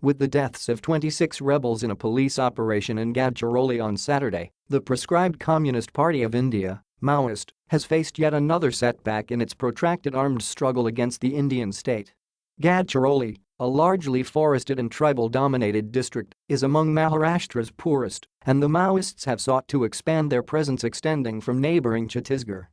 With the deaths of 26 rebels in a police operation in Gadchiroli on Saturday, the proscribed Communist Party of India, Maoist, has faced yet another setback in its protracted armed struggle against the Indian state. Gadchiroli, a largely forested and tribal-dominated district, is among Maharashtra's poorest, and the Maoists have sought to expand their presence extending from neighboring Chhattisgarh.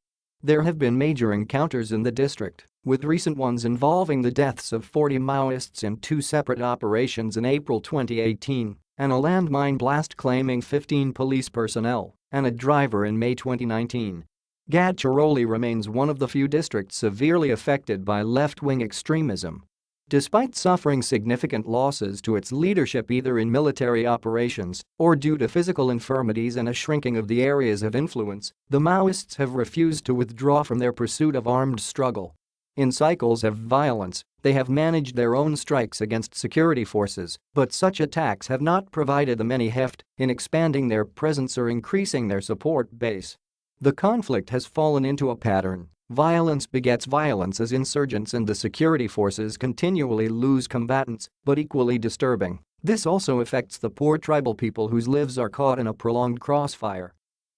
There have been major encounters in the district, with recent ones involving the deaths of 40 Maoists in two separate operations in April 2018 and a landmine blast claiming 15 police personnel and a driver in May 2019. Gadchiroli remains one of the few districts severely affected by left-wing extremism Despite suffering significant losses to its leadership either in military operations or due to physical infirmities and a shrinking of the areas of influence, the Maoists have refused to withdraw from their pursuit of armed struggle. In cycles of violence, they have managed their own strikes against security forces, but such attacks have not provided them any heft in expanding their presence or increasing their support base. The conflict has fallen into a pattern Violence begets violence as insurgents and the security forces continually lose combatants, but equally disturbing, this also affects the poor tribal people whose lives are caught in a prolonged crossfire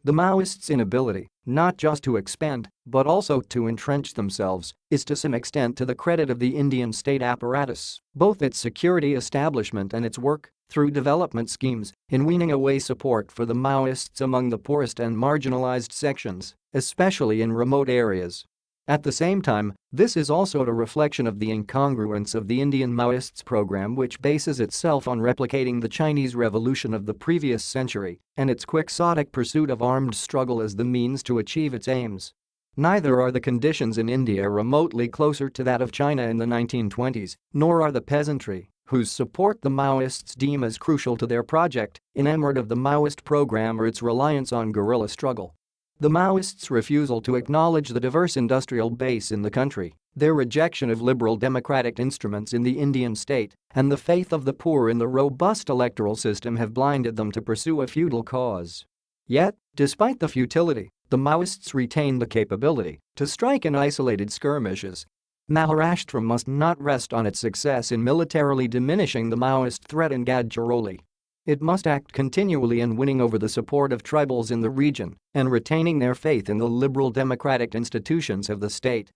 the Maoists' inability, not just to expand, but also to entrench themselves, is to some extent to the credit of the Indian state apparatus, both its security establishment and its work, through development schemes, in weaning away support for the Maoists among the poorest and marginalized sections, especially in remote areas. At the same time, this is also a reflection of the incongruence of the Indian Maoists' program which bases itself on replicating the Chinese revolution of the previous century and its quixotic pursuit of armed struggle as the means to achieve its aims. Neither are the conditions in India remotely closer to that of China in the 1920s, nor are the peasantry, whose support the Maoists deem as crucial to their project, enamored of the Maoist program or its reliance on guerrilla struggle. The Maoists' refusal to acknowledge the diverse industrial base in the country, their rejection of liberal democratic instruments in the Indian state, and the faith of the poor in the robust electoral system have blinded them to pursue a feudal cause. Yet, despite the futility, the Maoists retain the capability to strike in isolated skirmishes. Maharashtra must not rest on its success in militarily diminishing the Maoist threat in Gadchiroli. It must act continually in winning over the support of tribals in the region and retaining their faith in the liberal democratic institutions of the state.